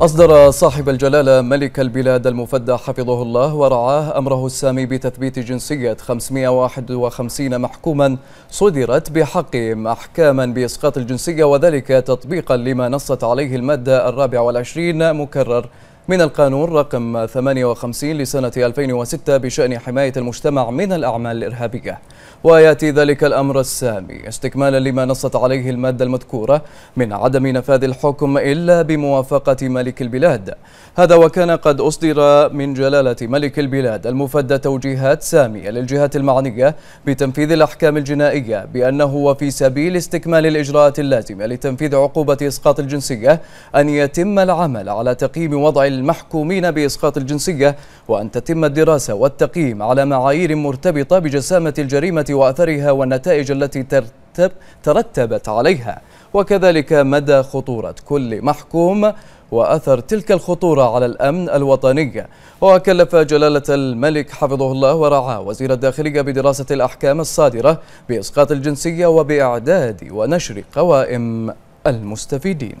أصدر صاحب الجلالة ملك البلاد المفدى حفظه الله ورعاه أمره السامي بتثبيت جنسية 551 محكوما صدرت بحقهم أحكاما بإسقاط الجنسية وذلك تطبيقا لما نصت عليه المادة الرابع والعشرين مكرر من القانون رقم 58 لسنة 2006 بشأن حماية المجتمع من الأعمال الإرهابية ويأتي ذلك الأمر السامي استكمالا لما نصت عليه المادة المذكورة من عدم نفاذ الحكم إلا بموافقة ملك البلاد هذا وكان قد أصدر من جلالة ملك البلاد المفدى توجيهات سامية للجهات المعنية بتنفيذ الأحكام الجنائية بأنه وفي سبيل استكمال الإجراءات اللازمة لتنفيذ عقوبة إسقاط الجنسية أن يتم العمل على تقييم وضع المحكومين بإسقاط الجنسية وأن تتم الدراسة والتقييم على معايير مرتبطة بجسامة الجريمة الجريمة وأثرها والنتائج التي ترتبت عليها وكذلك مدى خطورة كل محكوم وأثر تلك الخطورة على الأمن الوطني وكلف جلالة الملك حفظه الله ورعاه وزير الداخلية بدراسة الأحكام الصادرة بإسقاط الجنسية وبإعداد ونشر قوائم المستفيدين